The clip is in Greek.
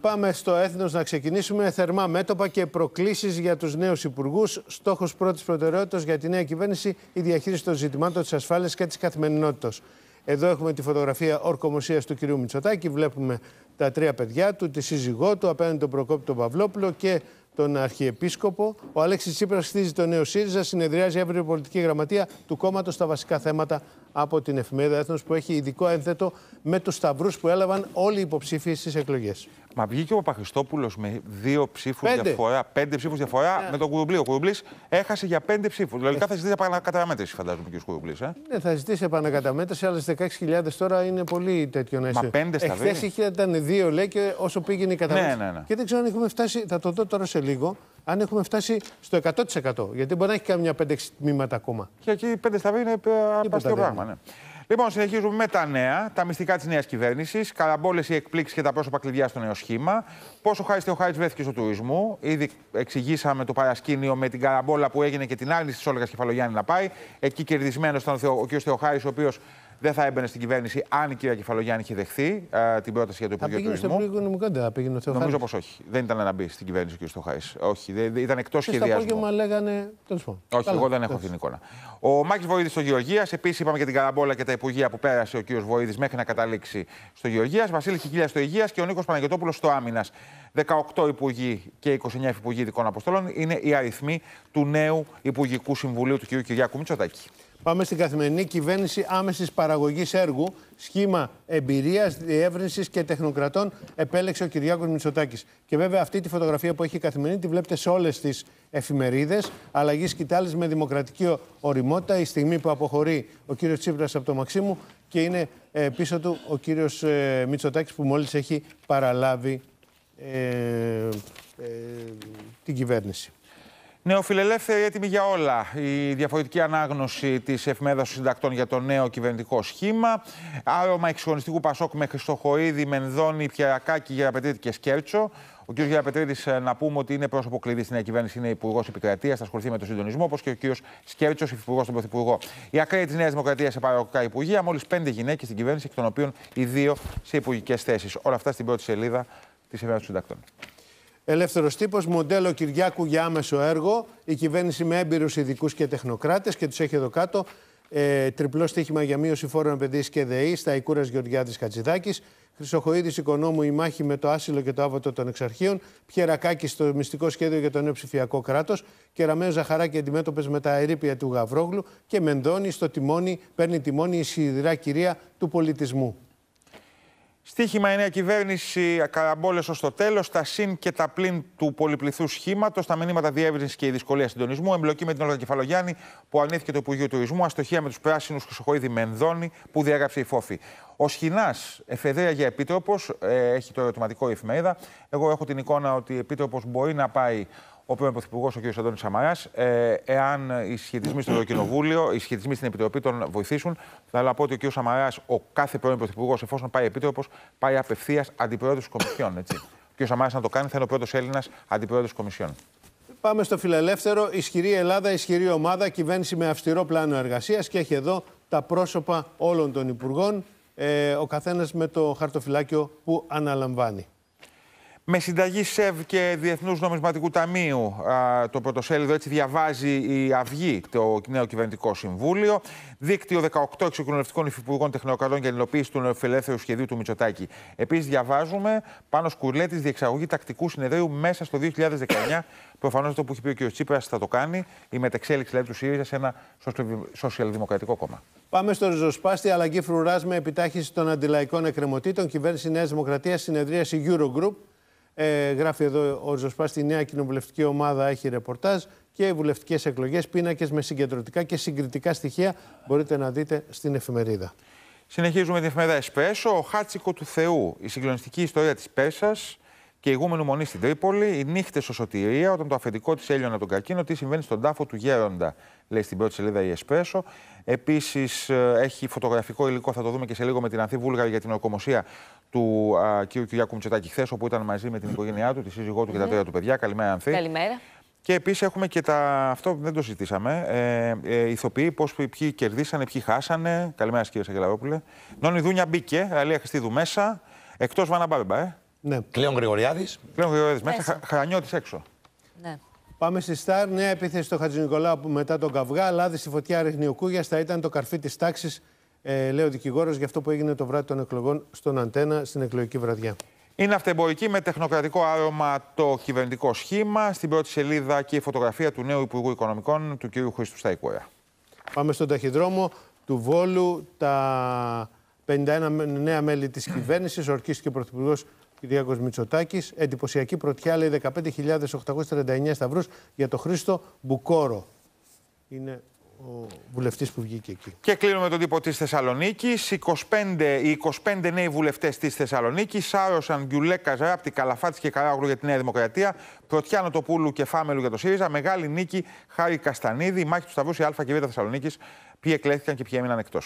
Πάμε στο έθνος να ξεκινήσουμε. Θερμά μέτωπα και προκλήσεις για τους νέους υπουργούς. Στόχος πρώτης προτεραιότητας για τη νέα κυβέρνηση η διαχείριση των ζητημάτων της ασφάλειας και της καθημερινότητας. Εδώ έχουμε τη φωτογραφία ορκομοσίας του κυρίου Μητσοτάκη. Βλέπουμε τα τρία παιδιά του, τη σύζυγό του, απέναντι τον Προκόπη τον Παυλόπουλο και τον Αρχιεπίσκοπο. Ο Αλέξης Τσίπρας χτίζει το νέο ΣΥΡΙΖΑ, συνεδριάζει αύριο πολιτική γραμματεία του κόμματος στα βασικά θέματα από την εφημερίδα Έθνος, που έχει ειδικό ένθετο με τους σταυρούς που έλαβαν όλοι οι υποψήφοι στις εκλογές. Μα βγήκε ο Παπαχριστόπουλο με δύο ψήφους διαφορά, πέντε ψήφους διαφορά ναι. με τον Κουρουμπλή. Ο Κουρουμπλή έχασε για πέντε ψήφους. Δηλαδή θα ζητήσει επανακαταμέτρηση, φαντάζομαι, κ. Κουρουμπλή. Ε? Ναι, θα ζητήσει επανακαταμέτρηση, αλλά στι 16.000 τώρα είναι πολύ τέτοιο να είσαι. Μα πέντε στα δύο. ήταν δύο, λέει, και όσο πήγαινε η καταμέτρηση. Ναι, ναι, ναι. Και δεν ξέρω αν έχουμε φτάσει, θα το δω τώρα σε σε λίγο αν έχουμε φτάσει στο 100%. Γιατί μπορεί να έχει κάνει μια 5-6 τμήματα ακόμα. Και εκεί 5 στα βήματα είναι ε, απαστείο πράγμα. Ναι. Λοιπόν, συνεχίζουμε με τα νέα, τα μυστικά της νέας κυβέρνησης, καραμπόλες οι εκπλήξεις και τα πρόσωπα κλειδιά στο νέο σχήμα. Πόσο χάρη Θεοχάρη βρέθηκε στο τουρισμό. Ήδη εξηγήσαμε το παρασκήνιο με την καραμπόλα που έγινε και την άρνηση της Όλγας Κεφαλογιάννη να πάει. Εκεί κερδισμένος ήταν ο κ. Θεοχάρης, ο οποίος δεν θα έμπαινε στην κυβέρνηση αν η κυρία Κεφαλογιάννη είχε δεχθεί ε, την πρόταση για το Υπουργείο Τουρισμού. Πήγαινε στο Υπουργείο Οικονομικών, θα πήγαινε στο Νομίζω πως όχι. Δεν ήταν να μπει στην κυβέρνηση ο κ. Στοχάη. Όχι, δεν, ήταν εκτός σχεδιασμού. Στο απόγευμα λέγανε. Τέλος πάντων. Όχι, Καλά, εγώ δεν έχω αυτή την εικόνα. Ο Μάκης Βοήδη στο Γεωργίας. Επίσης είπαμε για την καραμπόλα και τα υπουργεία που πέρασε ο κ. Βοήδη μέχρι να καταλήξει στο Γεωργίας. Βασίλη Χιλιά στο Υγείας και ο Νίκος Παναγιοτόπουλος στο Άμυνας. 18 υπουργοί και 29 Υπουργοί ειδικών αποστολών είναι οι αριθμοί του νέου Υπουργικού Συμβουλίου του κ. Κυριάκου Μητσοτάκη. Πάμε στην καθημερινή κυβέρνηση άμεσης παραγωγής έργου. Σχήμα εμπειρίας, διεύρυνσης και τεχνοκρατών επέλεξε ο Κυριάκος Μητσοτάκης. Και βέβαια αυτή τη φωτογραφία που έχει η καθημερινή τη βλέπετε σε όλες τις εφημερίδες. Αλλαγή σκητάλης με δημοκρατική οριμότητα. Η στιγμή που αποχωρεί ο κύριος Τσίπρας από το Μαξίμου και είναι ε, πίσω του ο κύριος ε, Μητσοτάκης που μόλις έχει παραλάβει ε, την κυβέρνηση. Νεοφιλελεύθεροι έτοιμη για όλα. Η διαφορετική ανάγνωση της εφημερίδας των συντακτών για το νέο κυβερνητικό σχήμα. Άρωμα εξυγχρονιστικού Πασόκ με Χριστοχοίδη, Μενδώνη, Πιαρακάκη, Γεραπετρίτη και Σκέρτσο. Ο κ. Γεραπετρίτης, ε, να πούμε ότι είναι πρόσωπο κλειδί στην νέα κυβέρνηση, είναι υπουργός επικρατείας, θα ασχοληθεί με τον συντονισμό, όπως και ο κ. Σκέρτσος, υπουργο στον Πρωθυπουργό. Η ακραία της Νέας Δημοκρατίας σε παραγωγικά υπουργεία, μόλις πέντε γυναίκες στην κυβέρνηση, εκ των οποίων οι δύο σε υπουργικές θέσεις. Όλα αυτά στην πρώτη σελίδα της εφημερίδας των συντακτών. Ελεύθερος τύπος, μοντέλο Κυριάκου για άμεσο έργο. Η κυβέρνηση με έμπειρους ειδικούς και τεχνοκράτες και τους έχει εδώ κάτω. Ε, τριπλό στοίχημα για μείωση φόρων επενδύσεις και ΔΕΗ στα Οικούρα Γεωργιάδη Κατζηδάκη. Χρυσοχοίδη Οικονόμου, η μάχη με το άσυλο και το άβατο των εξαρχείων. Πιερακάκη στο μυστικό σχέδιο για το νέο ψηφιακό κράτος. Κεραμέο Ζαχαράκη αντιμέτωπες με τα ερήπια του Γαβρόγλου. Και Μενδώνη στο τιμόνι, παίρνει τιμόνι η σιδηρά κυρία του πολιτισμού. Στίχημα η νέα κυβέρνηση καραμπόλες ως το τέλος, τα συν και τα πλήν του πολυπληθού σχήματος, τα μηνύματα διεύρυνσης και η δυσκολία συντονισμού, εμπλοκή με την Όλγα Κεφαλογιάννη που αρνήθηκε το Υπουργείο Τουρισμού, αστοχία με τους πράσινους Χρυσοκοίδη Μενδώνη που διέγραψε η Φόφη. Ο Σχοινάς, εφεδρεία για επίτροπος, ε, έχει το ερωτηματικό η εφημερίδα. Εγώ έχω την εικόνα ότι επίτροπος μπορεί να πάει ο πρώην Πρωθυπουργός, ο κ. Αντώνης Σαμαράς, ε, εάν οι σχετισμοί στο Ευρωκοινοβούλιο, οι σχετισμοί στην Επιτροπή τον βοηθήσουν. Θα ήθελα να πω ότι ο κ. Σαμαράς, ο κάθε πρώην Πρωθυπουργός, εφόσον πάει επίτροπος, πάει απευθείας αντιπρόεδρος της Κομισιόν. Έτσι. Ο κ. Σαμαρά να το κάνει, θα είναι ο πρώτος Έλληνας αντιπρόεδρος της Κομισιόν. Πάμε στο φιλελεύθερο. Ισχυρή Ελλάδα, ισχυρή ομάδα, κυβέρνηση με αυστηρό πλάνο εργασίας και έχει εδώ τα πρόσωπα όλων των υπουργών. Ε, ο καθένας με το χαρτοφυλάκιο που αναλαμβάνει. Με συνταγή ΣΕΒ και Διεθνούς Νομισματικού Ταμείου, το πρωτοσέλιδο έτσι διαβάζει η Αυγή, το νέο κυβερνητικό συμβούλιο. Δίκτυο 18 εξοικονομευτικών υφυπουργών τεχνοκρατών για την υλοποίηση του νεοφιλελεύθερου σχεδίου του Μητσοτάκη. Επίσης, διαβάζουμε πάνω σκουρλέτη διεξαγωγή τακτικού συνεδρίου μέσα στο 2019. Προφανώς αυτό που έχει πει ο κ. Τσίπρας θα το κάνει. Η μετεξέλιξη δηλαδή, του ΣΥΡΙΖΑ σε ένα σοσιαλδημοκρατικό κόμμα. Πάμε στο ριζοσπάστη Αλλαγή Φρουράς με επιτάχυση των αντιλαϊκών εκκρεμωτήτων. Κυβέρνηση Νέας Δημοκρατίας συνεδρίαση Eurogroup ε, γράφει εδώ ο Ζωσπά στη νέα κοινοβουλευτική ομάδα έχει ρεπορτάζ και βουλευτικές εκλογές, πίνακες με συγκεντρωτικά και συγκριτικά στοιχεία. Μπορείτε να δείτε στην εφημερίδα. Συνεχίζουμε την εφημερίδα Εσπέσο. Ο Χάτσικο του Θεού, η συγκλονιστική ιστορία της Πέσας και ηγούμενου μονή στην Τρίπολη, οι νύχτες ω σωτηρία, όταν το αφεντικό της έλειωνε τον καρκίνο, τι συμβαίνει στον τάφο του Γέροντα, λέει στην πρώτη σελίδα η Εσπρέσο. Επίσης, ε, έχει φωτογραφικό υλικό, θα το δούμε και σε λίγο με την Ανθή Βούλγαρη για την ορκομοσία του α, κ. Κυριάκου Μητσοτάκη χθες, όπου ήταν μαζί με την οικογένειά του, τη σύζυγό του και τα ναι. τρία του παιδιά. Καλημέρα, Ανθή. Καλημέρα. Και επίσης έχουμε και τα. Αυτό δεν το συζητήσαμε. Ε, ε, ηθοποιοί, πώς ποιοι κερδίσανε, ποιοι χάσανε. Καλημέρα, κύριε Σαγκελαρόπουλε. Νόνι Δούνια μπήκε, Αλία Χριστίδου μέσα. Εκτός Βαναμπάμπα, ε. Ναι. Κλέον Γρηγοριάδης. Κλέον Γρηγοριάδης μέσα, Χαρανιώτη έξω. Ναι. Πάμε στη Σταρ. Νέα επίθεση στο Χατζη Νικολάου που μετά τον καυγά λάδι στη φωτιά ρίχνει ο Κούγιας. Θα ήταν το καρφί της τάξης, ε, λέει ο δικηγόρος, για αυτό που έγινε το βράδυ των εκλογών στον Αντένα στην εκλογική βραδιά. Είναι αυτεμπορική με τεχνοκρατικό άρωμα το κυβερνητικό σχήμα. Στην πρώτη σελίδα και η φωτογραφία του νέου Υπουργού Οικονομικών, του κ. Χρήστου Σταϊκούρα. Πάμε στον ταχυδρόμο του Βόλου. Τα 51 νέα μέλη της κυβέρνησης, ορκίστηκε ο Πρωθυπουργός Κυριάκο Μητσοτάκης. Εντυπωσιακή πρωτιά, λέει 15.839 σταυρούς για τον Χρήστο Μπουκόρο. Είναι ο βουλευτής που βγήκε εκεί. Και κλείνουμε τον τύπο της Θεσσαλονίκης. οι 25 νέοι βουλευτές της Θεσσαλονίκης Σάρος Γκιουλέ Καζράπτη, Καλαφάτης και Καράγλου για τη Νέα Δημοκρατία. Πρωτιάνο Τοπούλου και Φάμελου για το ΣΥΡΙΖΑ. Μεγάλη νίκη Χάρη Καστανίδη. μάχη του Σταυρού, η Α και Β Θεσσαλονίκης. Ποιοι εκλέθηκαν και ποιοι έμειναν εκτός.